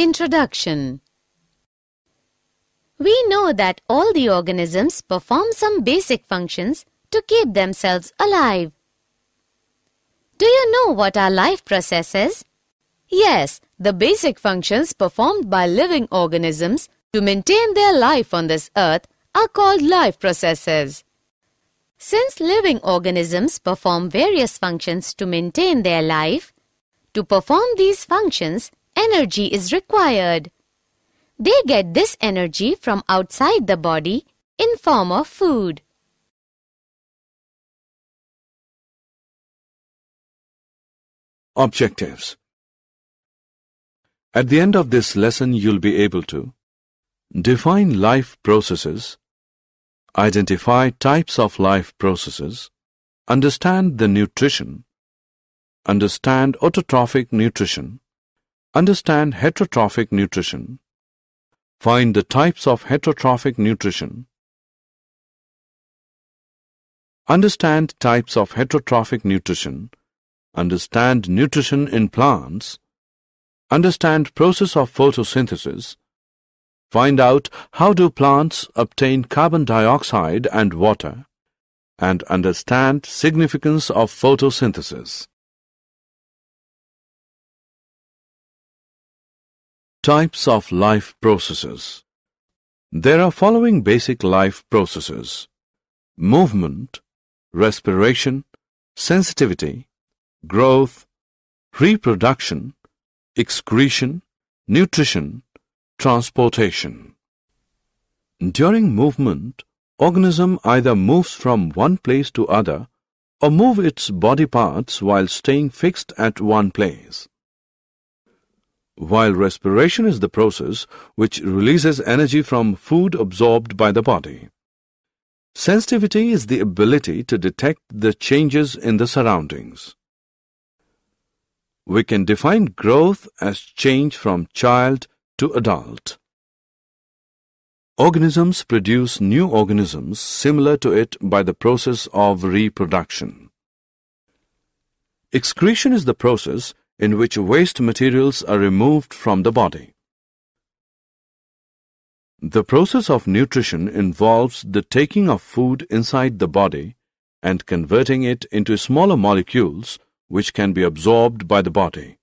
Introduction We know that all the organisms perform some basic functions to keep themselves alive. Do you know what our life process is? Yes, the basic functions performed by living organisms to maintain their life on this earth are called life processes. Since living organisms perform various functions to maintain their life, to perform these functions, energy is required. They get this energy from outside the body in form of food. Objectives At the end of this lesson, you'll be able to define life processes, identify types of life processes, understand the nutrition, understand autotrophic nutrition, Understand heterotrophic nutrition. Find the types of heterotrophic nutrition. Understand types of heterotrophic nutrition. Understand nutrition in plants. Understand process of photosynthesis. Find out how do plants obtain carbon dioxide and water. And understand significance of photosynthesis. Types of life processes. There are following basic life processes. Movement, respiration, sensitivity, growth, reproduction, excretion, nutrition, transportation. During movement, organism either moves from one place to other or move its body parts while staying fixed at one place while respiration is the process which releases energy from food absorbed by the body. Sensitivity is the ability to detect the changes in the surroundings. We can define growth as change from child to adult. Organisms produce new organisms similar to it by the process of reproduction. Excretion is the process in which waste materials are removed from the body. The process of nutrition involves the taking of food inside the body and converting it into smaller molecules which can be absorbed by the body.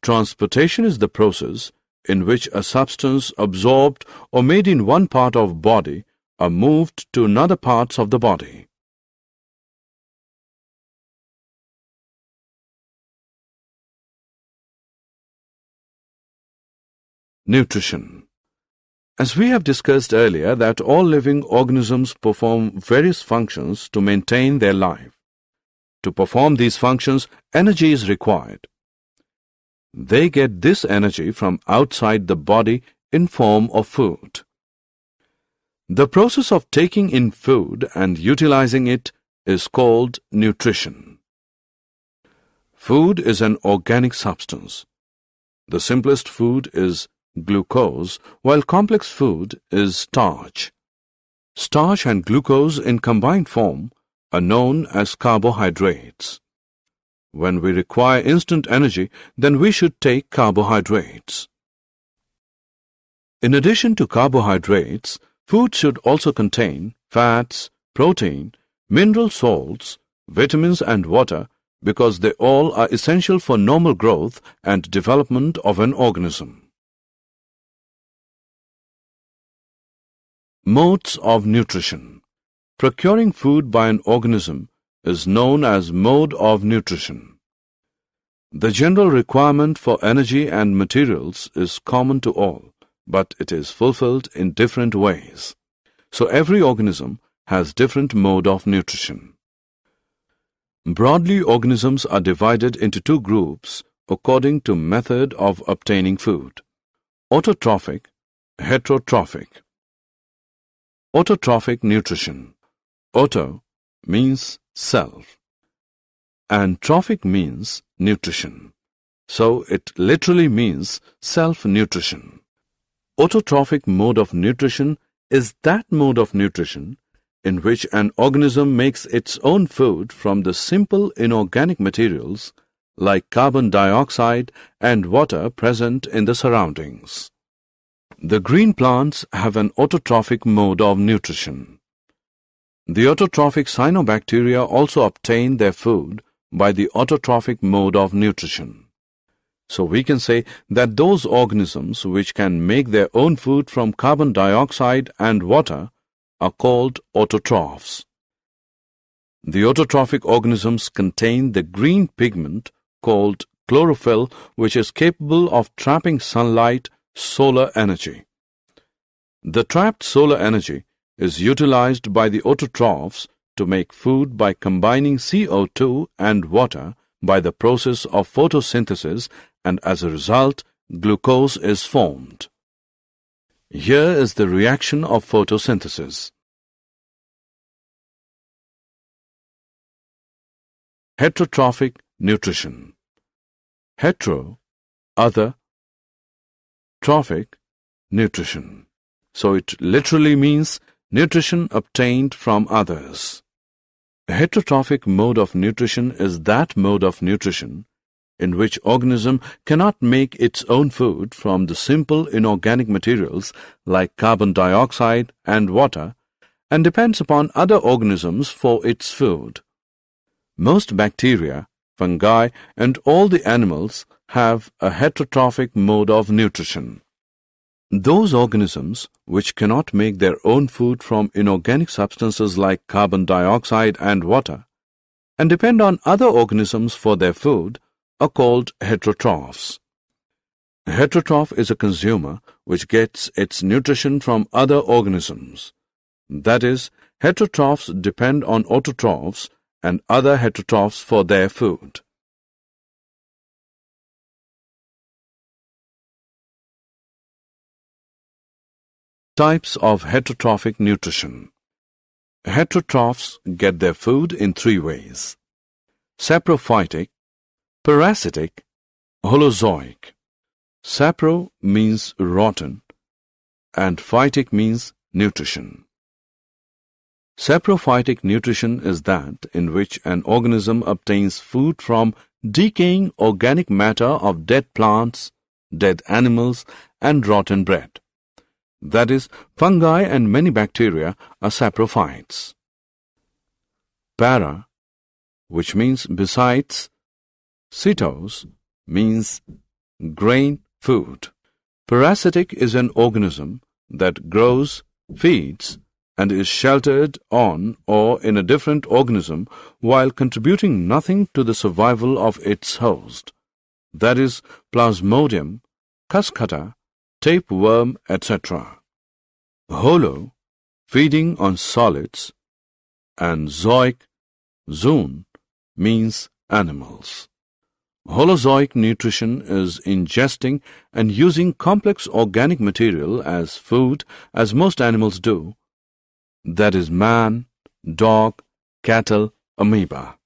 Transportation is the process in which a substance absorbed or made in one part of body are moved to another parts of the body. Nutrition As we have discussed earlier that all living organisms perform various functions to maintain their life. To perform these functions, energy is required. They get this energy from outside the body in form of food. The process of taking in food and utilizing it is called nutrition. Food is an organic substance. The simplest food is glucose, while complex food is starch. Starch and glucose in combined form are known as carbohydrates. When we require instant energy, then we should take carbohydrates. In addition to carbohydrates, food should also contain fats, protein, mineral salts, vitamins and water because they all are essential for normal growth and development of an organism. Modes of nutrition. Procuring food by an organism is known as mode of nutrition. The general requirement for energy and materials is common to all, but it is fulfilled in different ways. So every organism has different mode of nutrition. Broadly, organisms are divided into two groups according to method of obtaining food. Autotrophic, heterotrophic. Autotrophic nutrition. Auto means self and trophic means nutrition. So it literally means self-nutrition. Autotrophic mode of nutrition is that mode of nutrition in which an organism makes its own food from the simple inorganic materials like carbon dioxide and water present in the surroundings. The green plants have an autotrophic mode of nutrition. The autotrophic cyanobacteria also obtain their food by the autotrophic mode of nutrition. So we can say that those organisms which can make their own food from carbon dioxide and water are called autotrophs. The autotrophic organisms contain the green pigment called chlorophyll which is capable of trapping sunlight solar energy. The trapped solar energy is utilized by the autotrophs to make food by combining CO2 and water by the process of photosynthesis and as a result, glucose is formed. Here is the reaction of photosynthesis. Heterotrophic nutrition. Hetero, other Trophic nutrition. So it literally means nutrition obtained from others. A heterotrophic mode of nutrition is that mode of nutrition in which organism cannot make its own food from the simple inorganic materials like carbon dioxide and water and depends upon other organisms for its food. Most bacteria, fungi and all the animals have a heterotrophic mode of nutrition. Those organisms which cannot make their own food from inorganic substances like carbon dioxide and water and depend on other organisms for their food are called heterotrophs. A heterotroph is a consumer which gets its nutrition from other organisms. That is, heterotrophs depend on autotrophs and other heterotrophs for their food. Types of heterotrophic nutrition. Heterotrophs get their food in three ways. Saprophytic, parasitic, holozoic. Sapro means rotten and phytic means nutrition. Saprophytic nutrition is that in which an organism obtains food from decaying organic matter of dead plants, dead animals and rotten bread that is, fungi and many bacteria are saprophytes. Para, which means besides, Cytos means grain food. Parasitic is an organism that grows, feeds, and is sheltered on or in a different organism while contributing nothing to the survival of its host. That is, Plasmodium, Cascata, tapeworm, etc. Holo, feeding on solids, and zoic, zoon, means animals. Holozoic nutrition is ingesting and using complex organic material as food as most animals do, that is man, dog, cattle, amoeba.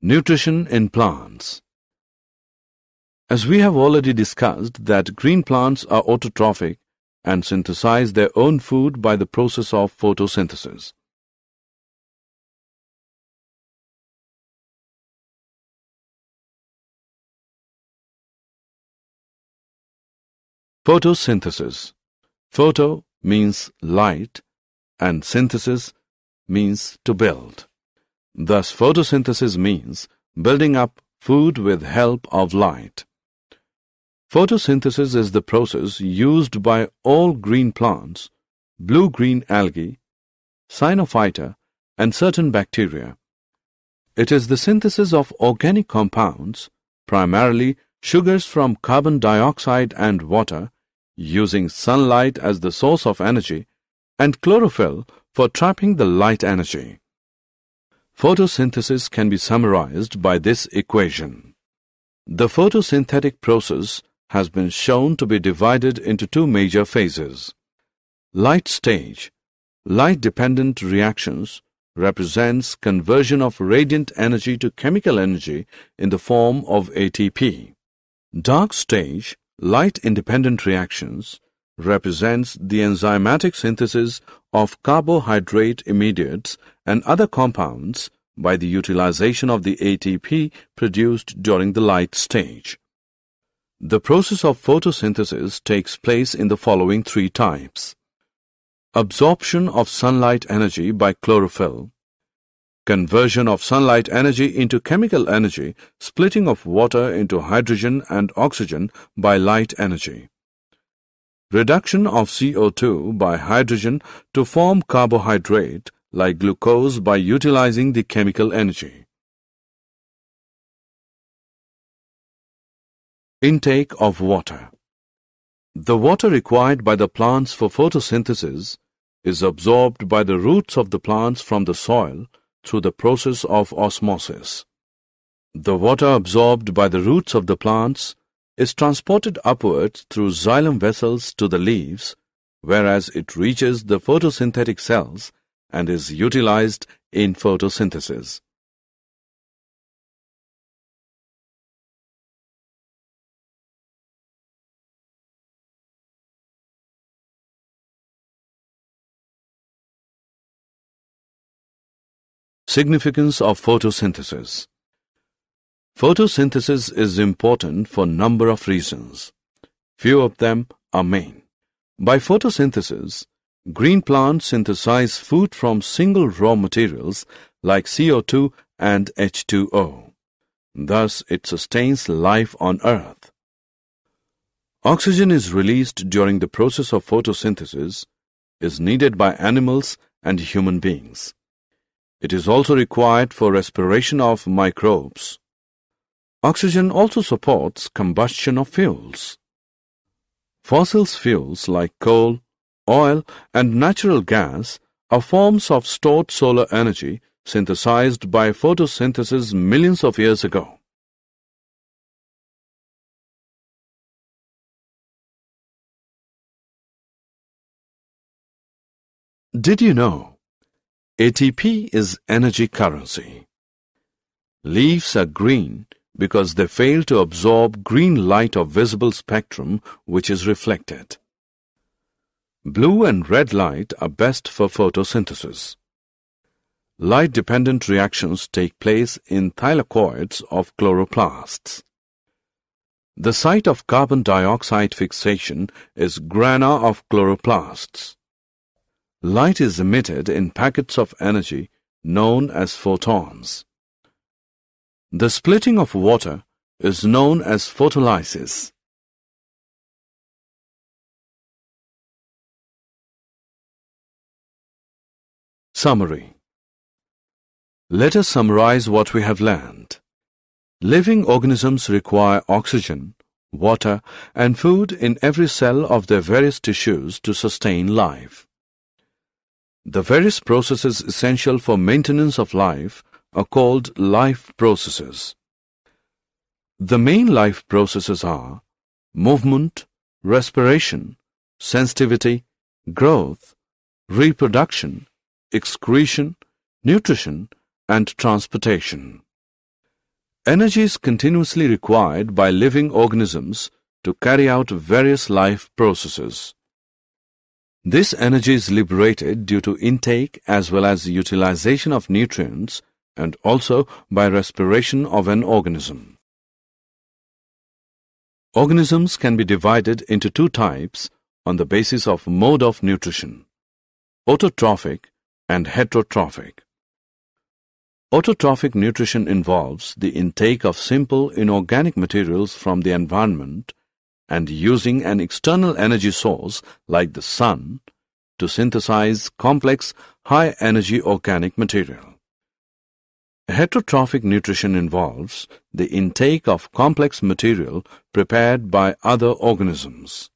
Nutrition in plants As we have already discussed that green plants are autotrophic and synthesize their own food by the process of photosynthesis. Photosynthesis Photo means light and synthesis means to build. Thus photosynthesis means building up food with help of light. Photosynthesis is the process used by all green plants, blue-green algae, cyanophyta and certain bacteria. It is the synthesis of organic compounds, primarily sugars from carbon dioxide and water, using sunlight as the source of energy, and chlorophyll for trapping the light energy. Photosynthesis can be summarized by this equation. The photosynthetic process has been shown to be divided into two major phases. Light stage, light-dependent reactions, represents conversion of radiant energy to chemical energy in the form of ATP. Dark stage, light-independent reactions represents the enzymatic synthesis of carbohydrate immediates and other compounds by the utilization of the ATP produced during the light stage. The process of photosynthesis takes place in the following three types. Absorption of sunlight energy by chlorophyll. Conversion of sunlight energy into chemical energy, splitting of water into hydrogen and oxygen by light energy reduction of CO2 by hydrogen to form carbohydrate like glucose by utilizing the chemical energy. Intake of water The water required by the plants for photosynthesis is absorbed by the roots of the plants from the soil through the process of osmosis. The water absorbed by the roots of the plants is transported upwards through xylem vessels to the leaves, whereas it reaches the photosynthetic cells and is utilized in photosynthesis. Significance of photosynthesis Photosynthesis is important for number of reasons. Few of them are main. By photosynthesis, green plants synthesize food from single raw materials like CO2 and H2O. Thus, it sustains life on Earth. Oxygen is released during the process of photosynthesis, is needed by animals and human beings. It is also required for respiration of microbes. Oxygen also supports combustion of fuels. Fossil fuels like coal, oil and natural gas are forms of stored solar energy synthesized by photosynthesis millions of years ago. Did you know? ATP is energy currency. Leaves are green because they fail to absorb green light of visible spectrum which is reflected. Blue and red light are best for photosynthesis. Light-dependent reactions take place in thylakoids of chloroplasts. The site of carbon dioxide fixation is grana of chloroplasts. Light is emitted in packets of energy known as photons. The splitting of water is known as photolysis. Summary Let us summarize what we have learned. Living organisms require oxygen, water and food in every cell of their various tissues to sustain life. The various processes essential for maintenance of life are called life processes. The main life processes are movement, respiration, sensitivity, growth, reproduction, excretion, nutrition, and transportation. Energy is continuously required by living organisms to carry out various life processes. This energy is liberated due to intake as well as utilization of nutrients and also by respiration of an organism. Organisms can be divided into two types on the basis of mode of nutrition, autotrophic and heterotrophic. Autotrophic nutrition involves the intake of simple inorganic materials from the environment and using an external energy source like the sun to synthesize complex high-energy organic material. Heterotrophic nutrition involves the intake of complex material prepared by other organisms.